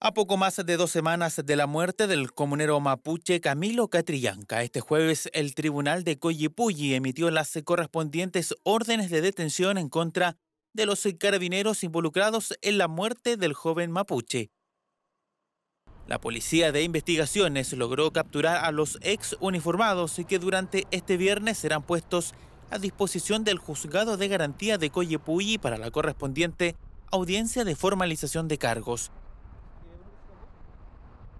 A poco más de dos semanas de la muerte del comunero mapuche Camilo Catrillanca, este jueves el tribunal de Coyipulli emitió las correspondientes órdenes de detención en contra de los carabineros involucrados en la muerte del joven mapuche. La policía de investigaciones logró capturar a los ex uniformados que durante este viernes serán puestos a disposición del juzgado de garantía de Coyipulli para la correspondiente audiencia de formalización de cargos.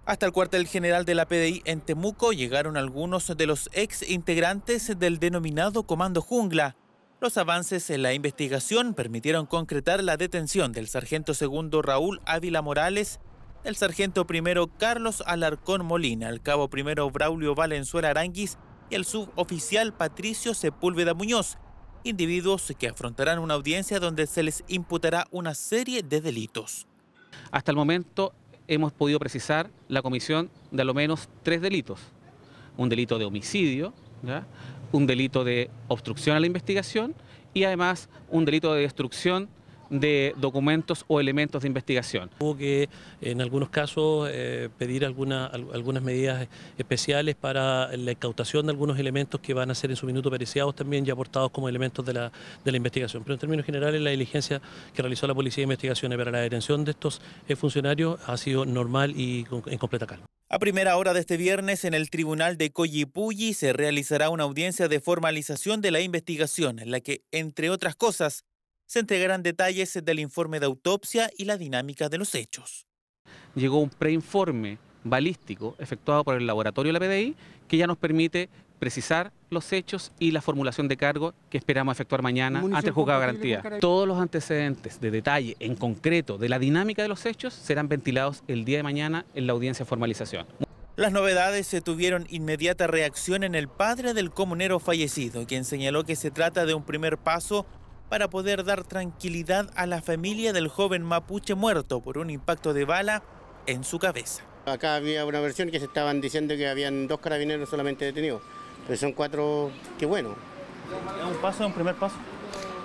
Hasta el cuartel general de la PDI en Temuco llegaron algunos de los ex integrantes del denominado Comando Jungla. Los avances en la investigación permitieron concretar la detención del sargento segundo Raúl Ávila Morales, el sargento primero Carlos Alarcón Molina, el cabo primero Braulio Valenzuela Aranguis y el suboficial Patricio Sepúlveda Muñoz, individuos que afrontarán una audiencia donde se les imputará una serie de delitos. Hasta el momento, hemos podido precisar la comisión de al menos tres delitos. Un delito de homicidio, un delito de obstrucción a la investigación y además un delito de destrucción de documentos o elementos de investigación. Hubo que, en algunos casos, eh, pedir alguna, algunas medidas especiales para la incautación de algunos elementos que van a ser en su minuto periciados también y aportados como elementos de la, de la investigación. Pero en términos generales, la diligencia que realizó la Policía de Investigaciones para la detención de estos eh, funcionarios ha sido normal y en completa calma. A primera hora de este viernes, en el Tribunal de Coyipulli se realizará una audiencia de formalización de la investigación, en la que, entre otras cosas, se entregarán detalles del informe de autopsia y la dinámica de los hechos. Llegó un preinforme balístico efectuado por el laboratorio de la PDI que ya nos permite precisar los hechos y la formulación de cargo que esperamos efectuar mañana ante el juzgado de garantía. Todos los antecedentes de detalle en concreto de la dinámica de los hechos serán ventilados el día de mañana en la audiencia de formalización. Las novedades se tuvieron inmediata reacción en el padre del comunero fallecido, quien señaló que se trata de un primer paso para poder dar tranquilidad a la familia del joven mapuche muerto por un impacto de bala en su cabeza. Acá había una versión que se estaban diciendo que habían dos carabineros solamente detenidos, pero son cuatro, qué bueno. ¿Es un paso, un primer paso?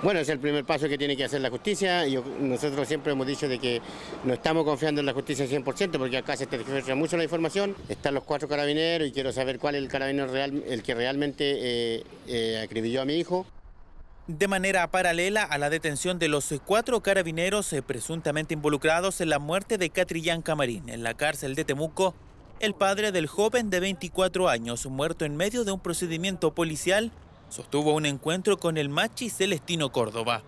Bueno, es el primer paso que tiene que hacer la justicia. y nosotros siempre hemos dicho de que no estamos confiando en la justicia 100% porque acá se te tergiversa mucho la información. Están los cuatro carabineros y quiero saber cuál es el carabinero real, el que realmente eh, eh, acribilló a mi hijo de manera paralela a la detención de los cuatro carabineros eh, presuntamente involucrados en la muerte de Catrillán Camarín en la cárcel de Temuco, el padre del joven de 24 años, muerto en medio de un procedimiento policial, sostuvo un encuentro con el machi Celestino Córdoba.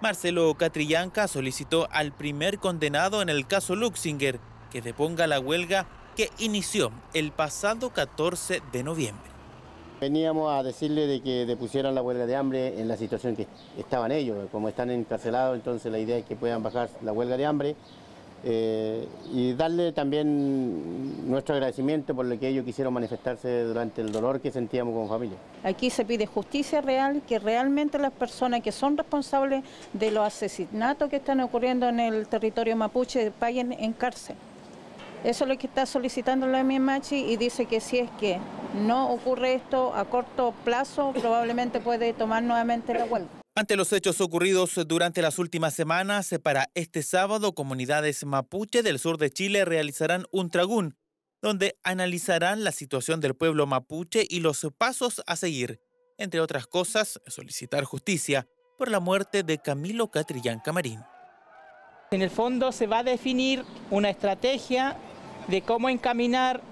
Marcelo Catrillanca solicitó al primer condenado en el caso Luxinger que deponga la huelga que inició el pasado 14 de noviembre. Veníamos a decirle de que depusieran la huelga de hambre en la situación que estaban ellos, como están encarcelados, entonces la idea es que puedan bajar la huelga de hambre eh, y darle también nuestro agradecimiento por lo que ellos quisieron manifestarse durante el dolor que sentíamos como familia. Aquí se pide justicia real, que realmente las personas que son responsables de los asesinatos que están ocurriendo en el territorio mapuche paguen en cárcel. Eso es lo que está solicitando la MIMACHI y dice que si es que no ocurre esto a corto plazo, probablemente puede tomar nuevamente la vuelta. Ante los hechos ocurridos durante las últimas semanas, eh, para este sábado, comunidades mapuche del sur de Chile realizarán un tragún, donde analizarán la situación del pueblo mapuche y los pasos a seguir. Entre otras cosas, solicitar justicia por la muerte de Camilo Catrillán Camarín. En el fondo se va a definir una estrategia de cómo encaminar,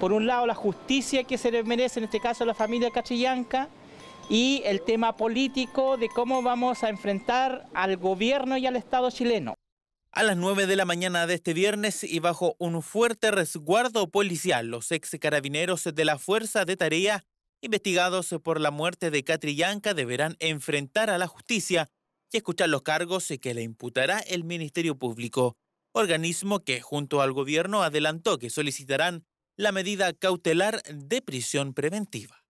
por un lado, la justicia que se les merece, en este caso, a la familia cachillanca, y el tema político de cómo vamos a enfrentar al gobierno y al Estado chileno. A las 9 de la mañana de este viernes y bajo un fuerte resguardo policial, los ex carabineros de la Fuerza de Tarea, investigados por la muerte de Catrillanca, deberán enfrentar a la justicia y escuchar los cargos que le imputará el Ministerio Público organismo que junto al gobierno adelantó que solicitarán la medida cautelar de prisión preventiva.